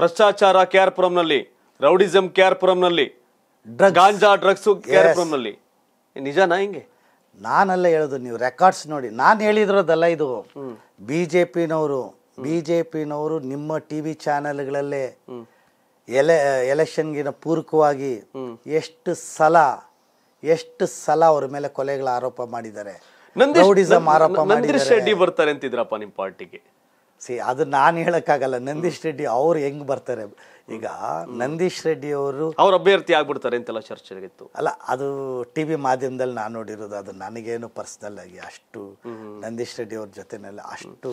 ಭ್ರಷ್ಟಾಚಾರ ಕೆಆರ್ಪುರಂನಲ್ಲಿ ರೌಡಿಸಂ ಕೆಆರ್ಪುರಂನಲ್ಲಿ ಗಾಂಜಾ ಡ್ರಗ್ಸು ಕೆಆರ್ಪುರಂನಲ್ಲಿ ನಿಜನಾ ಹಿಂಗೆ ನಾನಲ್ಲ ಹೇಳೋದು ನೀವು ರೆಕಾರ್ಡ್ಸ್ ನೋಡಿ ನಾನು ಹೇಳಿದ್ರದಲ್ಲ ಇದು ಬಿ ಜೆ ಪಿನವರು ಬಿ ಜೆ ಪಿನವರು ನಿಮ್ಮ ಟಿ ವಿ ಚಾನೆಲ್ಗಳಲ್ಲೇ ಎಲೆ ಎಲೆಕ್ಷನ್ಗಿನ ಪೂರಕವಾಗಿ ಎಷ್ಟು ಸಲ ಎಷ್ಟು ಸಲ ಅವ್ರ ಮೇಲೆ ಕೊಲೆಗಳ ಆರೋಪ ಮಾಡಿದ್ದಾರೆ ರೌಡಿಸಂ ಆರೋಪ ಮಾಡಿದ್ದಾರೆ ಶೆಡ್ಡಿ ಬರ್ತಾರೆ ಅಂತಿದ್ರಪ್ಪ ನಿಮ್ಮ ಪಾರ್ಟಿಗೆ ಸಿ ಅದು ನಾನು ಹೇಳೋಕ್ಕಾಗಲ್ಲ ನಂದೀಶ್ ರೆಡ್ಡಿ ಅವ್ರು ಹೆಂಗೆ ಬರ್ತಾರೆ ಈಗ ನಂದೀಶ್ ರೆಡ್ಡಿ ಅವರು ಅವ್ರ ಅಭ್ಯರ್ಥಿ ಆಗ್ಬಿಡ್ತಾರೆ ಅಂತೆಲ್ಲ ಚರ್ಚೆ ಆಗಿತ್ತು ಅಲ್ಲ ಅದು ಟಿ ವಿ ಮಾಧ್ಯಮದಲ್ಲಿ ನಾನು ನೋಡಿರೋದು ಅದು ನನಗೇನು ಪರ್ಸನಲ್ ಆಗಿ ಅಷ್ಟು ನಂದೀಶ್ ರೆಡ್ಡಿ ಅವ್ರ ಜೊತೆನೆಲ್ಲ ಅಷ್ಟು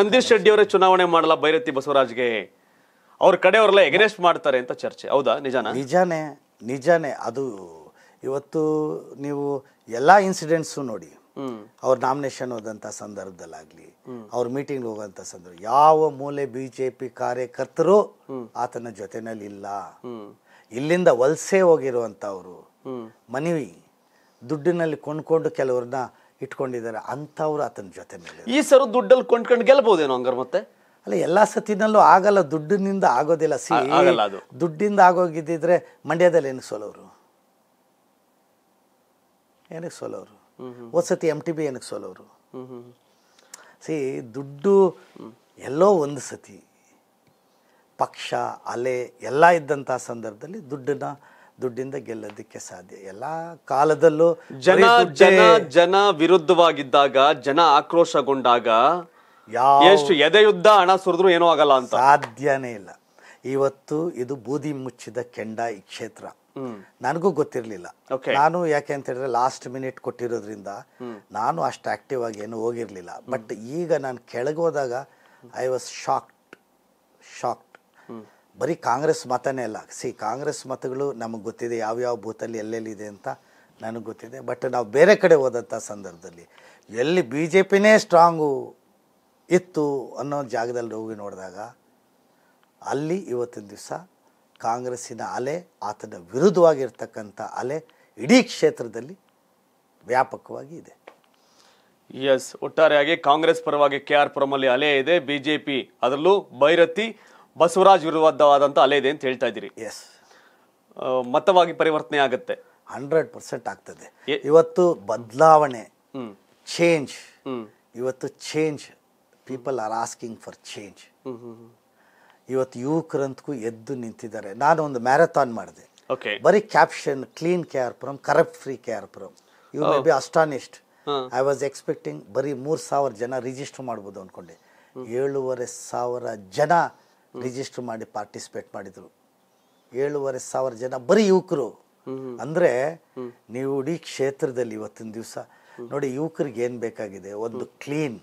ನಂದೀಶ್ ರೆಡ್ಡಿ ಅವರೇ ಚುನಾವಣೆ ಮಾಡಲ್ಲ ಬೈರತಿ ಬಸವರಾಜ್ಗೆ ಅವ್ರ ಕಡೆಯವರೆಲ್ಲ ಎಗನೆಸ್ಟ್ ಮಾಡ್ತಾರೆ ಅಂತ ಚರ್ಚೆ ಹೌದಾ ನಿಜಾನ ನಿಜಾನೇ ನಿಜಾನೇ ಅದು ಇವತ್ತು ನೀವು ಎಲ್ಲ ಇನ್ಸಿಡೆಂಟ್ಸು ನೋಡಿ ಅವ್ರ ನಾಮಿನೇಷನ್ ಹೋದಂಥ ಸಂದರ್ಭದಲ್ಲಾಗಲಿ ಅವ್ರ ಮೀಟಿಂಗ್ ಹೋಗೋಂಥ ಸಂದರ್ಭ ಯಾವ ಮೂಲೆ ಬಿ ಜೆ ಪಿ ಕಾರ್ಯಕರ್ತರು ಆತನ ಜೊತೆನಲ್ಲಿ ಇಲ್ಲ ಇಲ್ಲಿಂದ ವಲಸೆ ಹೋಗಿರುವಂಥವ್ರು ಮನವಿ ದುಡ್ಡಿನಲ್ಲಿ ಕೊಂಡ್ಕೊಂಡು ಕೆಲವ್ರನ್ನ ಇಟ್ಕೊಂಡಿದ್ದಾರೆ ಅಂಥವ್ರು ಆತನ ಜೊತೆ ಈ ಸರ್ ದುಡ್ಡಲ್ಲಿ ಕೊಂಡ್ಕೊಂಡು ಗೆಲ್ಬಹುದೇನು ಹಂಗಾರ ಮತ್ತೆ ಅಲ್ಲ ಎಲ್ಲಾ ಸತಿನಲ್ಲೂ ಆಗಲ್ಲ ದುಡ್ಡಿನಿಂದ ಆಗೋದಿಲ್ಲ ಸಿ ದುಡ್ಡಿಂದ ಆಗೋಗಿದ್ದಿದ್ರೆ ಮಂಡ್ಯದಲ್ಲಿ ಏನಕ್ಕೆ ಸೋಲೋರು ಏನಕ್ಕೆ ಸೋಲೋರು ಒಂದ್ಸತಿ ಸತಿ ಎಮ್ ಟಿ ಬಿ ಏನಕ್ಕೆ ಸೋಲೋರು ಸಿ ದುಡ್ಡು ಎಲ್ಲೋ ಒಂದು ಸತಿ ಪಕ್ಷ ಅಲೆ ಎಲ್ಲ ಇದ್ದಂತಹ ಸಂದರ್ಭದಲ್ಲಿ ದುಡ್ಡನ್ನ ದುಡ್ಡಿಂದ ಗೆಲ್ಲದಿಕ್ಕೆ ಸಾಧ್ಯ ಎಲ್ಲ ಕಾಲದಲ್ಲೂ ಜನ ಜನ ಜನ ವಿರುದ್ಧವಾಗಿದ್ದಾಗ ಜನ ಆಕ್ರೋಶಗೊಂಡಾಗ ಎಷ್ಟು ಎದೆಯುದ್ಧ ಹಣ ಸುರಿದ್ರು ಏನೂ ಆಗಲ್ಲ ಅಂತ ಸಾಧ್ಯನೇ ಇಲ್ಲ ಇವತ್ತು ಇದು ಬೂದಿ ಮುಚ್ಚಿದ ಕೆಂಡ ಈ ಕ್ಷೇತ್ರ ನನಗೂ ಗೊತ್ತಿರಲಿಲ್ಲ ನಾನು ಯಾಕೆ ಅಂತ ಹೇಳಿದ್ರೆ ಲಾಸ್ಟ್ ಮಿನಿಟ್ ಕೊಟ್ಟಿರೋದ್ರಿಂದ ನಾನು ಅಷ್ಟು ಆಕ್ಟಿವ್ ಆಗಿ ಏನು ಹೋಗಿರಲಿಲ್ಲ ಬಟ್ ಈಗ ನಾನು ಕೆಳಗೆ ಹೋದಾಗ ಐ ವಾಸ್ ಶಾಕ್ಡ್ ಶಾಕ್ಡ್ ಬರೀ ಕಾಂಗ್ರೆಸ್ ಮತನೇ ಅಲ್ಲ ಸಿ ಕಾಂಗ್ರೆಸ್ ಮತಗಳು ನಮಗೆ ಗೊತ್ತಿದೆ ಯಾವ್ಯಾವ ಬೂತಲ್ಲಿ ಇದೆ ಅಂತ ನನಗೆ ಗೊತ್ತಿದೆ ಬಟ್ ನಾವು ಬೇರೆ ಕಡೆ ಹೋದಂಥ ಸಂದರ್ಭದಲ್ಲಿ ಎಲ್ಲಿ ಬಿ ಜೆ ಪಿನೇ ಸ್ಟ್ರಾಂಗು ಇತ್ತು ಅನ್ನೋ ಜಾಗದಲ್ಲಿ ಹೋಗಿ ನೋಡಿದಾಗ ಅಲ್ಲಿ ಇವತ್ತಿನ ದಿವಸ ಕಾಂಗ್ರೆಸ್ಸಿನ ಅಲೆ ಆತನ ವಿರುದ್ಧವಾಗಿರ್ತಕ್ಕಂಥ ಅಲೆ ಇಡೀ ಕ್ಷೇತ್ರದಲ್ಲಿ ವ್ಯಾಪಕವಾಗಿ ಇದೆ ಎಸ್ ಒಟ್ಟಾರೆಯಾಗಿ ಕಾಂಗ್ರೆಸ್ ಪರವಾಗಿ ಕೆ ಆರ್ ಪುರಮಲ್ಲಿ ಅಲೆ ಇದೆ ಬಿಜೆಪಿ ಅದರಲ್ಲೂ ಭೈರತಿ ಬಸವರಾಜ್ ವಿರುದ್ಧವಾದಂಥ ಅಲೆ ಇದೆ ಅಂತ ಹೇಳ್ತಾ ಇದ್ದೀರಿ ಎಸ್ ಮತವಾಗಿ ಪರಿವರ್ತನೆ ಆಗುತ್ತೆ ಹಂಡ್ರೆಡ್ ಪರ್ಸೆಂಟ್ ಆಗ್ತದೆ ಇವತ್ತು ಬದಲಾವಣೆ ಚೇಂಜ್ ಇವತ್ತು change people are asking for change ಇವತ್ತು ಯುವಕರಂತಕ್ಕೂ ಎದ್ದು ನಿಂತಿದ್ದಾರೆ ನಾನು ಒಂದು ಮ್ಯಾರಥಾನ್ ಮಾಡಿದೆ ಬರೀ caption clean K R Puram corrupt free K R you may oh. Be astonished I was expecting ಬರೀ ಮೂರು ಸಾವಿರ ಜನ ರಿಜಿಸ್ಟರ್ ಮಾಡ್ಬೋದು ಅಂದ್ಕೊಂಡೆ ಏಳುವರೆ ಸಾವಿರ ಜನ ರಿಜಿಸ್ಟರ್ ಮಾಡಿ ಪಾರ್ಟಿಸಿಪೇಟ್ ಮಾಡಿದರು ಏಳುವರೆ ಸಾವಿರ ಜನ ಬರೀ ಯುವಕರು ಅಂದರೆ ನೀವು ಇಡೀ ಕ್ಷೇತ್ರದಲ್ಲಿ ಇವತ್ತಿನ ದಿವಸ ನೋಡಿ ಯುವಕರಿಗೆ ಏನು ಬೇಕಾಗಿದೆ ಒಂದು ಕ್ಲೀನ್